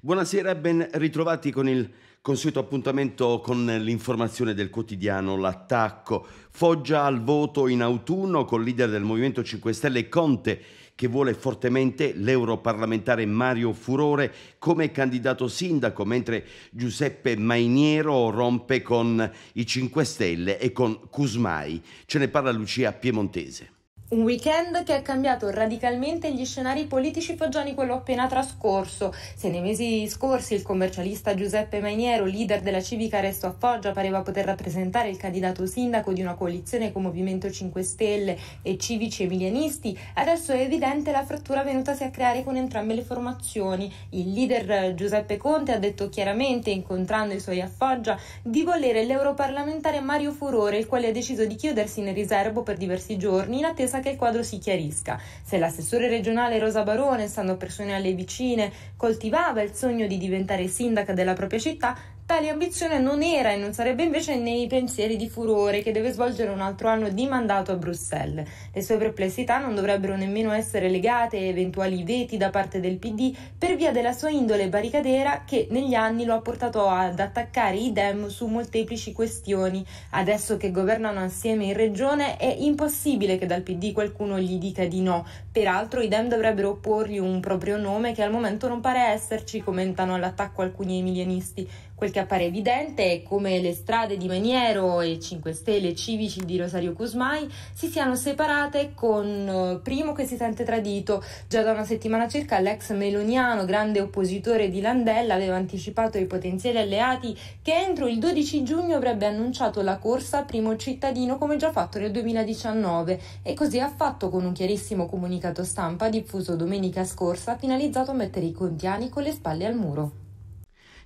Buonasera, e ben ritrovati con il consueto appuntamento con l'informazione del quotidiano L'attacco. Foggia al voto in autunno con il leader del Movimento 5 Stelle Conte che vuole fortemente l'europarlamentare Mario Furore come candidato sindaco, mentre Giuseppe Mainiero rompe con i 5 Stelle e con Cusmai. Ce ne parla Lucia Piemontese. Un weekend che ha cambiato radicalmente gli scenari politici foggiani quello appena trascorso. Se nei mesi scorsi il commercialista Giuseppe Mainiero, leader della civica Resto a Foggia, pareva poter rappresentare il candidato sindaco di una coalizione con Movimento 5 Stelle e civici emilianisti, adesso è evidente la frattura venutasi a creare con entrambe le formazioni. Il leader Giuseppe Conte ha detto chiaramente, incontrando i suoi a Foggia, di volere l'europarlamentare Mario Furore, il quale ha deciso di chiudersi in riservo per diversi giorni in attesa senza che il quadro si chiarisca. Se l'assessore regionale Rosa Barone, essendo persone alle vicine, coltivava il sogno di diventare sindaca della propria città, Tale ambizione non era e non sarebbe invece nei pensieri di furore che deve svolgere un altro anno di mandato a Bruxelles. Le sue perplessità non dovrebbero nemmeno essere legate a eventuali veti da parte del PD per via della sua indole barricadera che negli anni lo ha portato ad attaccare i Dem su molteplici questioni. Adesso che governano assieme in regione è impossibile che dal PD qualcuno gli dica di no. Peraltro i Dem dovrebbero opporgli un proprio nome che al momento non pare esserci, commentano all'attacco alcuni emilianisti. Quel che appare evidente è come le strade di Maniero e 5 Stelle civici di Rosario Cusmai si siano separate con eh, Primo che si sente tradito. Già da una settimana circa l'ex meloniano, grande oppositore di Landella, aveva anticipato ai potenziali alleati che entro il 12 giugno avrebbe annunciato la corsa a Primo cittadino come già fatto nel 2019 e così ha fatto con un chiarissimo comunicato stampa diffuso domenica scorsa finalizzato a mettere i contiani con le spalle al muro.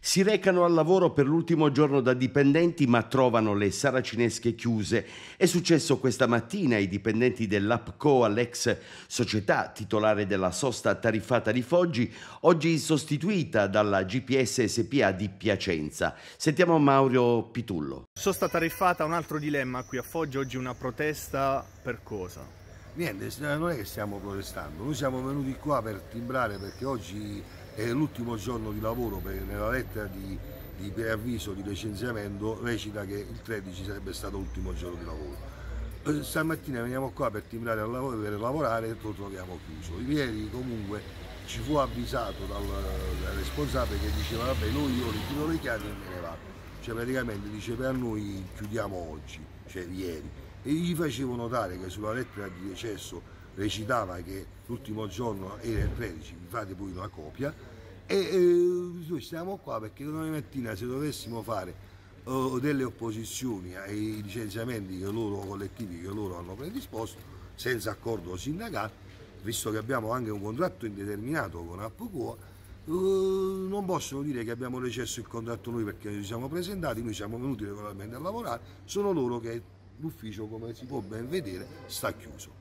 Si recano al lavoro per l'ultimo giorno da dipendenti ma trovano le saracinesche chiuse. È successo questa mattina ai dipendenti dell'APCO, all'ex società titolare della sosta tariffata di Foggi, oggi sostituita dalla GPS SPA di Piacenza. Sentiamo Mauro Pitullo. Sosta tariffata, un altro dilemma qui a Foggi, oggi una protesta per cosa? Niente, non è che stiamo protestando, noi siamo venuti qua per timbrare perché oggi è l'ultimo giorno di lavoro perché nella lettera di, di preavviso di licenziamento recita che il 13 sarebbe stato l'ultimo giorno di lavoro. Eh, stamattina veniamo qua per timbrare al lavoro per lavorare e lo troviamo chiuso. Ieri comunque ci fu avvisato dal, dal responsabile che diceva vabbè noi io ritiro le chiavi e me ne vado. Cioè praticamente diceva per noi chiudiamo oggi, cioè ieri e gli facevo notare che sulla lettera di decesso recitava che l'ultimo giorno era il 13, mi fate poi una copia e eh, noi stiamo qua perché domani mattina se dovessimo fare eh, delle opposizioni ai licenziamenti che loro, collettivi che loro hanno predisposto senza accordo sindacale, visto che abbiamo anche un contratto indeterminato con Appocoa, eh, non possono dire che abbiamo recesso il contratto noi perché ci siamo presentati, noi siamo venuti regolarmente a lavorare, sono loro che l'ufficio, come si può ben vedere, sta chiuso.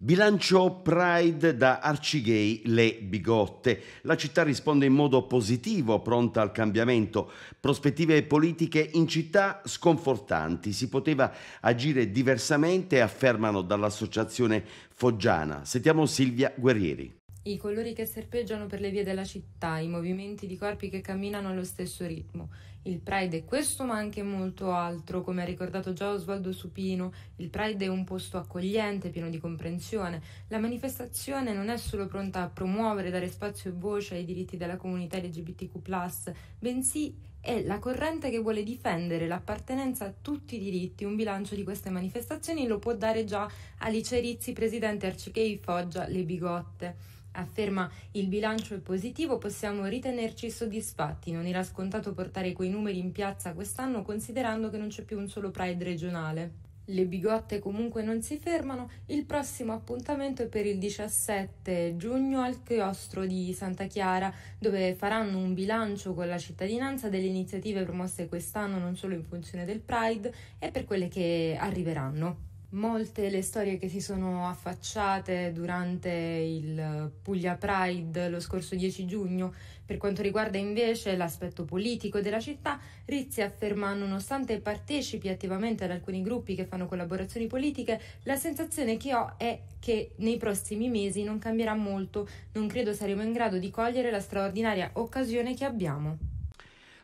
Bilancio Pride da Arcigay le bigotte. La città risponde in modo positivo, pronta al cambiamento. Prospettive politiche in città sconfortanti. Si poteva agire diversamente, affermano dall'associazione foggiana. Sentiamo Silvia Guerrieri i colori che serpeggiano per le vie della città, i movimenti di corpi che camminano allo stesso ritmo. Il Pride è questo, ma anche molto altro, come ha ricordato già Osvaldo Supino. Il Pride è un posto accogliente, pieno di comprensione. La manifestazione non è solo pronta a promuovere e dare spazio e voce ai diritti della comunità LGBTQ, bensì è la corrente che vuole difendere l'appartenenza a tutti i diritti. Un bilancio di queste manifestazioni lo può dare già Alice Rizzi, presidente Arcichei Foggia, Le Bigotte. Afferma il bilancio è positivo, possiamo ritenerci soddisfatti, non era scontato portare quei numeri in piazza quest'anno considerando che non c'è più un solo Pride regionale. Le bigotte comunque non si fermano, il prossimo appuntamento è per il 17 giugno al chiostro di Santa Chiara, dove faranno un bilancio con la cittadinanza delle iniziative promosse quest'anno non solo in funzione del Pride e per quelle che arriveranno. Molte le storie che si sono affacciate durante il Puglia Pride lo scorso 10 giugno. Per quanto riguarda invece l'aspetto politico della città, Rizzi afferma nonostante partecipi attivamente ad alcuni gruppi che fanno collaborazioni politiche, la sensazione che ho è che nei prossimi mesi non cambierà molto, non credo saremo in grado di cogliere la straordinaria occasione che abbiamo.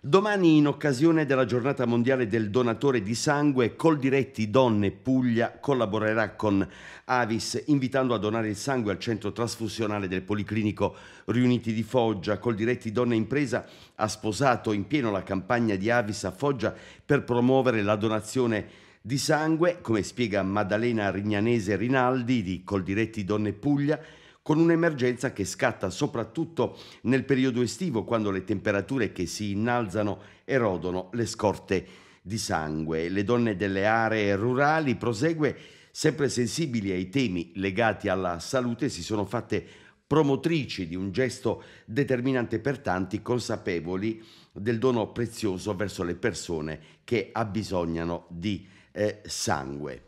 Domani, in occasione della giornata mondiale del donatore di sangue, Coldiretti Donne Puglia collaborerà con Avis, invitando a donare il sangue al centro trasfusionale del Policlinico Riuniti di Foggia. Coldiretti Donne Impresa ha sposato in pieno la campagna di Avis a Foggia per promuovere la donazione di sangue, come spiega Maddalena Rignanese Rinaldi di Coldiretti Donne Puglia con un'emergenza che scatta soprattutto nel periodo estivo, quando le temperature che si innalzano erodono le scorte di sangue. Le donne delle aree rurali, prosegue, sempre sensibili ai temi legati alla salute, si sono fatte promotrici di un gesto determinante per tanti, consapevoli del dono prezioso verso le persone che abbisognano di eh, sangue.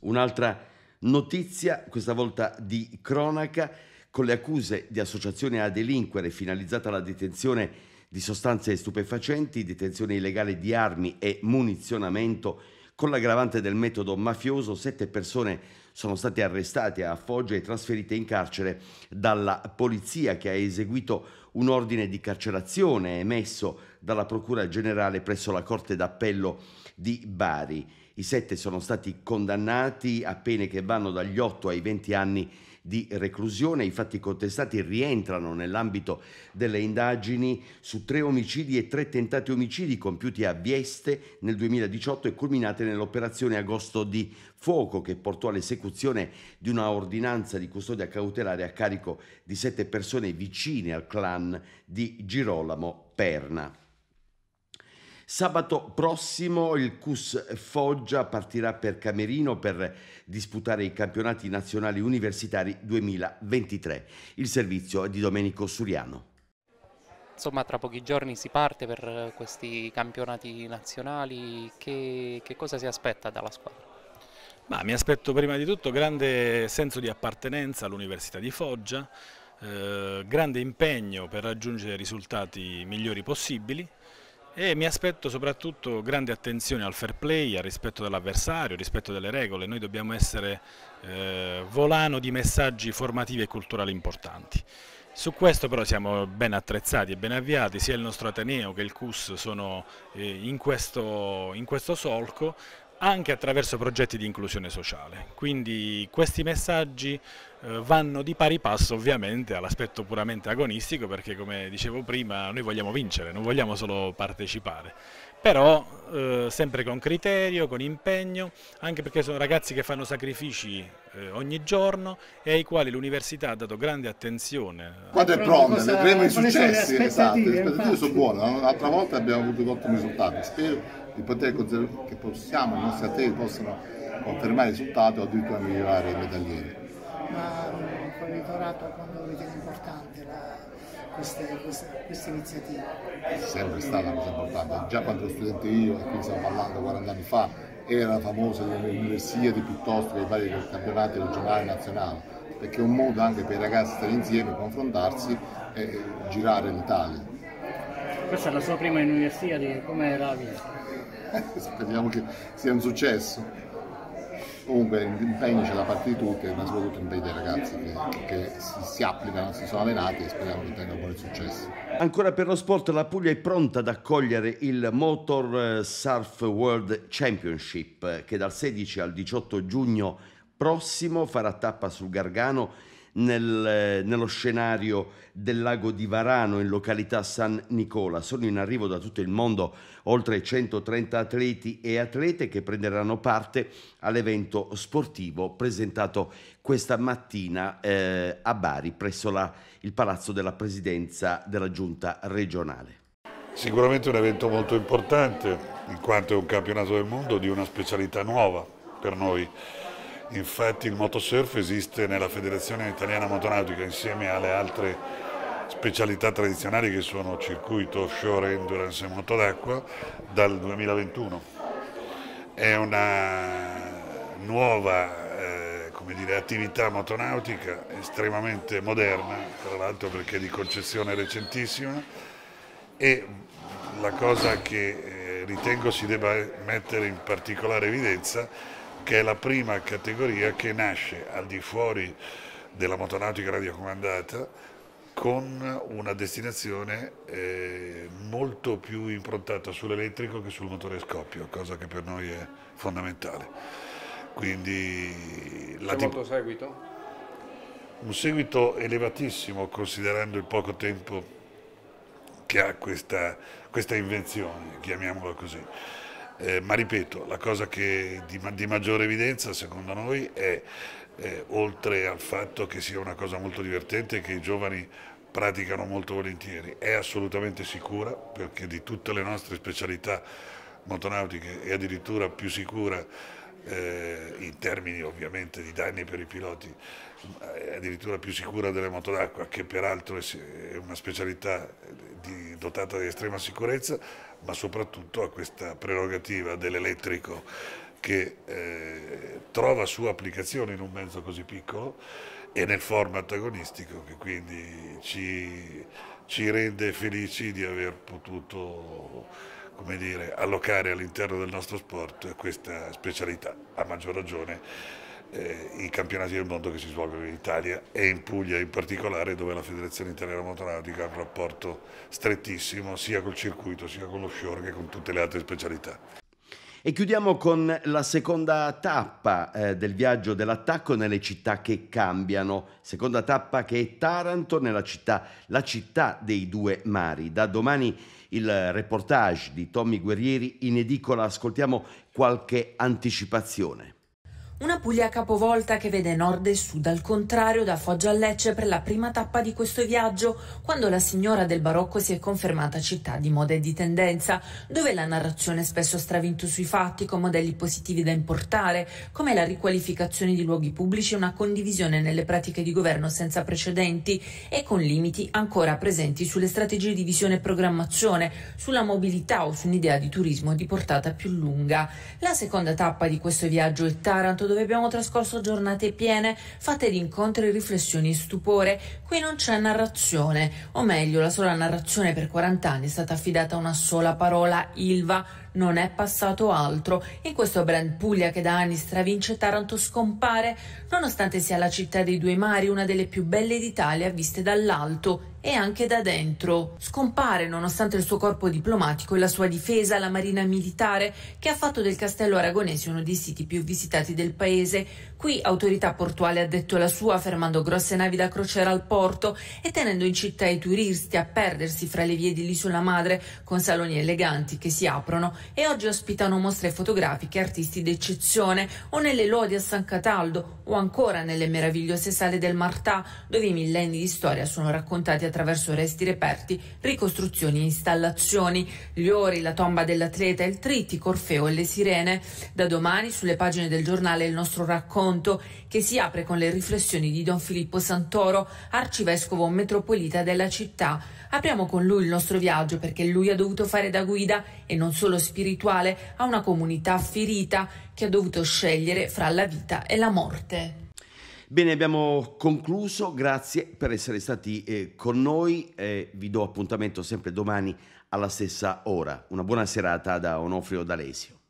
Un'altra Notizia, questa volta di cronaca, con le accuse di associazione a delinquere finalizzata alla detenzione di sostanze stupefacenti, detenzione illegale di armi e munizionamento con l'aggravante del metodo mafioso, sette persone sono state arrestate a Foggia e trasferite in carcere dalla polizia che ha eseguito un ordine di carcerazione emesso dalla Procura Generale presso la Corte d'Appello di Bari. I sette sono stati condannati a pene che vanno dagli 8 ai 20 anni di reclusione. I fatti contestati rientrano nell'ambito delle indagini su tre omicidi e tre tentati omicidi compiuti a Vieste nel 2018 e culminate nell'operazione Agosto di Fuoco che portò all'esecuzione di una ordinanza di custodia cautelare a carico di sette persone vicine al clan di Girolamo Perna. Sabato prossimo il CUS Foggia partirà per Camerino per disputare i campionati nazionali universitari 2023. Il servizio è di Domenico Suriano. Insomma, tra pochi giorni si parte per questi campionati nazionali. Che, che cosa si aspetta dalla squadra? Ma mi aspetto prima di tutto grande senso di appartenenza all'Università di Foggia, eh, grande impegno per raggiungere i risultati migliori possibili, e mi aspetto soprattutto grande attenzione al fair play, al rispetto dell'avversario, al rispetto delle regole. Noi dobbiamo essere eh, volano di messaggi formativi e culturali importanti. Su questo però siamo ben attrezzati e ben avviati, sia il nostro Ateneo che il CUS sono eh, in questo, in questo solco, anche attraverso progetti di inclusione sociale. Quindi questi messaggi eh, vanno di pari passo ovviamente all'aspetto puramente agonistico perché come dicevo prima noi vogliamo vincere, non vogliamo solo partecipare però eh, sempre con criterio, con impegno, anche perché sono ragazzi che fanno sacrifici eh, ogni giorno e ai quali l'università ha dato grande attenzione. Quando è pronto, vedremo i successi, esatto, le aspettative sono buone, l'altra volta abbiamo avuto ottimi risultati, spero il potere che possiamo, i nostri atleti possono confermare il risultato o addirittura migliorare i medaglieri. Ma mm, con l'Itorato quando ritiene importante questa iniziativa? È sempre stata una cosa importante, già quando ero studente io, e qui stiamo parlando 40 anni fa, era famosa nelle universiadi piuttosto che i vari campionati regionali e nazionali, perché è un modo anche per i ragazzi stare insieme, confrontarsi e girare l'Italia. Questa è la sua prima università, come era la via? speriamo che sia un successo. Comunque l'impegno c'è da parte di tutti, ma soprattutto l'impegno dei ragazzi che, che si, si, applicano, si sono allenati e speriamo che tengano buon successo Ancora per lo sport la Puglia è pronta ad accogliere il Motor Surf World Championship che dal 16 al 18 giugno prossimo farà tappa sul Gargano nel, eh, nello scenario del lago di Varano in località San Nicola. Sono in arrivo da tutto il mondo oltre 130 atleti e atlete che prenderanno parte all'evento sportivo presentato questa mattina eh, a Bari presso la, il palazzo della presidenza della giunta regionale. Sicuramente un evento molto importante in quanto è un campionato del mondo di una specialità nuova per noi Infatti il motosurf esiste nella Federazione Italiana Motonautica insieme alle altre specialità tradizionali che sono circuito, offshore, endurance e moto d'acqua dal 2021. È una nuova eh, dire, attività motonautica estremamente moderna, tra l'altro perché è di concezione recentissima e la cosa che eh, ritengo si debba mettere in particolare evidenza è che è la prima categoria che nasce al di fuori della motonautica radiocomandata con una destinazione eh, molto più improntata sull'elettrico che sul motore a scoppio, cosa che per noi è fondamentale. Quindi la C'è molto seguito? Un seguito elevatissimo considerando il poco tempo che ha questa, questa invenzione, chiamiamola così. Eh, ma ripeto, la cosa che di, di maggiore evidenza secondo noi è, eh, oltre al fatto che sia una cosa molto divertente che i giovani praticano molto volentieri, è assolutamente sicura perché di tutte le nostre specialità motonautiche è addirittura più sicura eh, in termini ovviamente di danni per i piloti, è addirittura più sicura delle moto d'acqua, che peraltro è una specialità di, dotata di estrema sicurezza, ma soprattutto ha questa prerogativa dell'elettrico che eh, trova sua applicazione in un mezzo così piccolo e nel format agonistico che quindi ci, ci rende felici di aver potuto come dire, allocare all'interno del nostro sport questa specialità, a maggior ragione eh, i campionati del mondo che si svolgono in Italia e in Puglia in particolare dove la Federazione Italiana Motonautica ha un rapporto strettissimo sia col circuito sia con lo sciore che con tutte le altre specialità. E chiudiamo con la seconda tappa eh, del viaggio dell'attacco nelle città che cambiano. Seconda tappa che è Taranto, nella città, la città dei due mari. Da domani il reportage di Tommy Guerrieri in edicola. Ascoltiamo qualche anticipazione. Una Puglia capovolta che vede nord e sud al contrario da Foggia a Lecce per la prima tappa di questo viaggio, quando la signora del barocco si è confermata città di moda e di tendenza, dove la narrazione spesso ha stravinto sui fatti, con modelli positivi da importare, come la riqualificazione di luoghi pubblici e una condivisione nelle pratiche di governo senza precedenti e con limiti ancora presenti sulle strategie di visione e programmazione, sulla mobilità o su un'idea di turismo di portata più lunga. La seconda tappa di questo viaggio è Taranto, dove abbiamo trascorso giornate piene, fatte di incontri, riflessioni e stupore. Qui non c'è narrazione, o meglio, la sola narrazione per 40 anni è stata affidata a una sola parola, Ilva, non è passato altro. In questo brand Puglia che da anni stravince Taranto scompare, nonostante sia la città dei due mari, una delle più belle d'Italia viste dall'alto e anche da dentro. Scompare nonostante il suo corpo diplomatico e la sua difesa la Marina Militare che ha fatto del castello aragonese uno dei siti più visitati del paese, Qui Autorità Portuale ha detto la sua fermando grosse navi da crociera al porto e tenendo in città i turisti a perdersi fra le vie di Lisula Madre con saloni eleganti che si aprono e oggi ospitano mostre fotografiche e artisti d'eccezione o nelle lodi a San Cataldo o ancora nelle meravigliose sale del Martà dove i millenni di storia sono raccontati attraverso resti reperti, ricostruzioni e installazioni, gli ori, la tomba dell'atleta, il trittico, Orfeo e le sirene. Da domani sulle pagine del giornale il nostro racconto racconto che si apre con le riflessioni di Don Filippo Santoro, arcivescovo metropolita della città. Apriamo con lui il nostro viaggio perché lui ha dovuto fare da guida e non solo spirituale a una comunità ferita che ha dovuto scegliere fra la vita e la morte. Bene, abbiamo concluso, grazie per essere stati eh, con noi, eh, vi do appuntamento sempre domani alla stessa ora. Una buona serata da Onofrio D'Alesio.